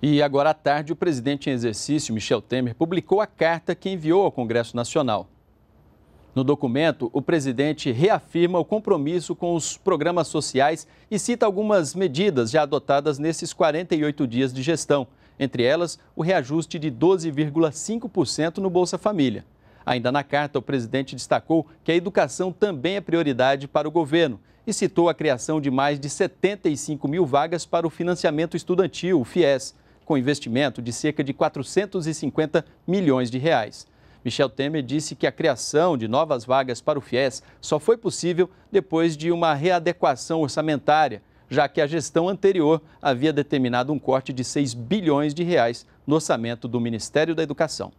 E agora à tarde, o presidente em exercício, Michel Temer, publicou a carta que enviou ao Congresso Nacional. No documento, o presidente reafirma o compromisso com os programas sociais e cita algumas medidas já adotadas nesses 48 dias de gestão, entre elas o reajuste de 12,5% no Bolsa Família. Ainda na carta, o presidente destacou que a educação também é prioridade para o governo e citou a criação de mais de 75 mil vagas para o financiamento estudantil, o FIES com investimento de cerca de 450 milhões de reais. Michel Temer disse que a criação de novas vagas para o FIES só foi possível depois de uma readequação orçamentária, já que a gestão anterior havia determinado um corte de 6 bilhões de reais no orçamento do Ministério da Educação.